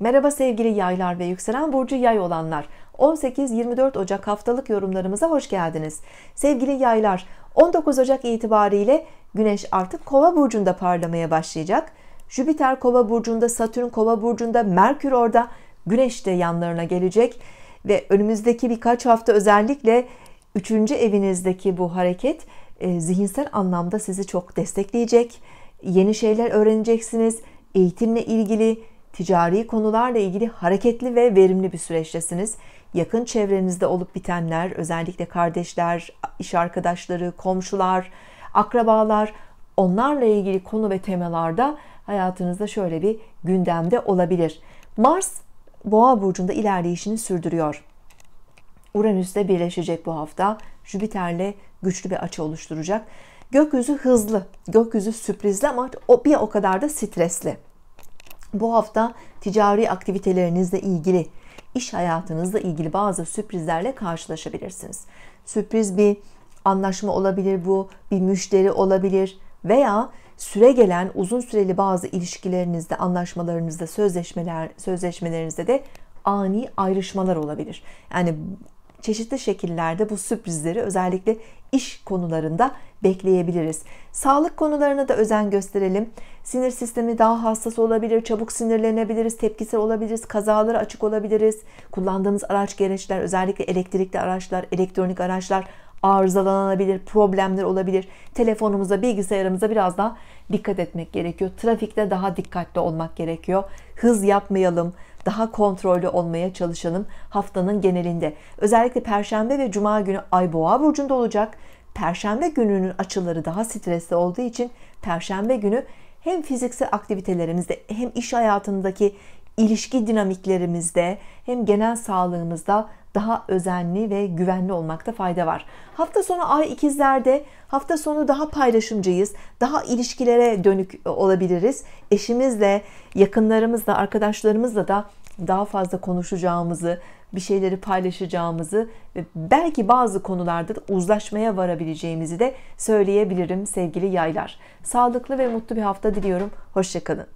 Merhaba sevgili yaylar ve yükselen burcu yay olanlar. 18-24 Ocak haftalık yorumlarımıza hoş geldiniz. Sevgili yaylar 19 Ocak itibariyle Güneş artık kova burcunda parlamaya başlayacak. Jüpiter kova burcunda, Satürn kova burcunda, Merkür orada, Güneş de yanlarına gelecek. Ve önümüzdeki birkaç hafta özellikle 3. evinizdeki bu hareket e, zihinsel anlamda sizi çok destekleyecek. Yeni şeyler öğreneceksiniz. Eğitimle ilgili, Ticari konularla ilgili hareketli ve verimli bir süreçtesiniz. Yakın çevrenizde olup bitenler, özellikle kardeşler, iş arkadaşları, komşular, akrabalar, onlarla ilgili konu ve temalarda hayatınızda şöyle bir gündemde olabilir. Mars Boğa burcunda ilerleyişini sürdürüyor. Uranüs'le birleşecek bu hafta. Jüpiter'le güçlü bir açı oluşturacak. Gökyüzü hızlı, gökyüzü sürprizli ama bir o kadar da stresli. Bu hafta ticari aktivitelerinizle ilgili, iş hayatınızla ilgili bazı sürprizlerle karşılaşabilirsiniz. Sürpriz bir anlaşma olabilir bu, bir müşteri olabilir veya süre gelen uzun süreli bazı ilişkilerinizde, anlaşmalarınızda, sözleşmeler, sözleşmelerinizde de ani ayrışmalar olabilir. Yani çeşitli şekillerde bu sürprizleri özellikle iş konularında bekleyebiliriz. Sağlık konularına da özen gösterelim. Sinir sistemi daha hassas olabilir, çabuk sinirlenebiliriz, tepkisel olabiliriz, kazalara açık olabiliriz. Kullandığımız araç gereçler özellikle elektrikli araçlar, elektronik araçlar arızalanabilir, problemler olabilir. Telefonumuza, bilgisayarımıza biraz daha dikkat etmek gerekiyor. Trafikte daha dikkatli olmak gerekiyor. Hız yapmayalım, daha kontrollü olmaya çalışalım haftanın genelinde. Özellikle Perşembe ve Cuma günü Ay Boğa burcunda olacak. Perşembe gününün açıları daha stresli olduğu için Perşembe günü hem fiziksel aktivitelerimizde hem iş hayatındaki ilişki dinamiklerimizde hem genel sağlığımızda daha özenli ve güvenli olmakta fayda var. Hafta sonu ay ikizlerde hafta sonu daha paylaşımcıyız. Daha ilişkilere dönük olabiliriz. Eşimizle, yakınlarımızla, arkadaşlarımızla da daha fazla konuşacağımızı, bir şeyleri paylaşacağımızı ve belki bazı konularda da uzlaşmaya varabileceğimizi de söyleyebilirim sevgili yaylar. Sağlıklı ve mutlu bir hafta diliyorum. Hoşçakalın.